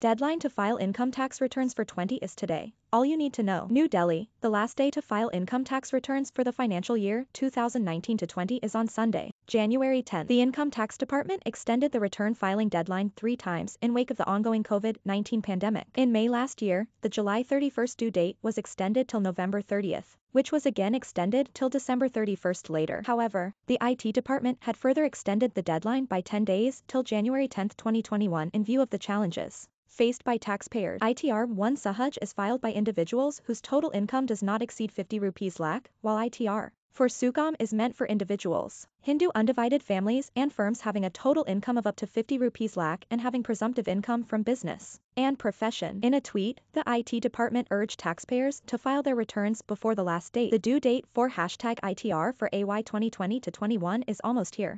Deadline to file income tax returns for 20 is today. All you need to know. New Delhi, the last day to file income tax returns for the financial year 2019 20 is on Sunday, January 10. The Income Tax Department extended the return filing deadline three times in wake of the ongoing COVID-19 pandemic. In May last year, the July 31st due date was extended till November 30th which was again extended till December 31st later. However, the IT department had further extended the deadline by 10 days till January 10, 2021 in view of the challenges faced by taxpayers. ITR 1 Sahaj is filed by individuals whose total income does not exceed 50 rupees lakh, while ITR for Sukham is meant for individuals, Hindu undivided families and firms having a total income of up to 50 rupees lakh and having presumptive income from business and profession. In a tweet, the IT department urged taxpayers to file their returns before the last date. The due date for hashtag ITR for AY 2020 to 21 is almost here.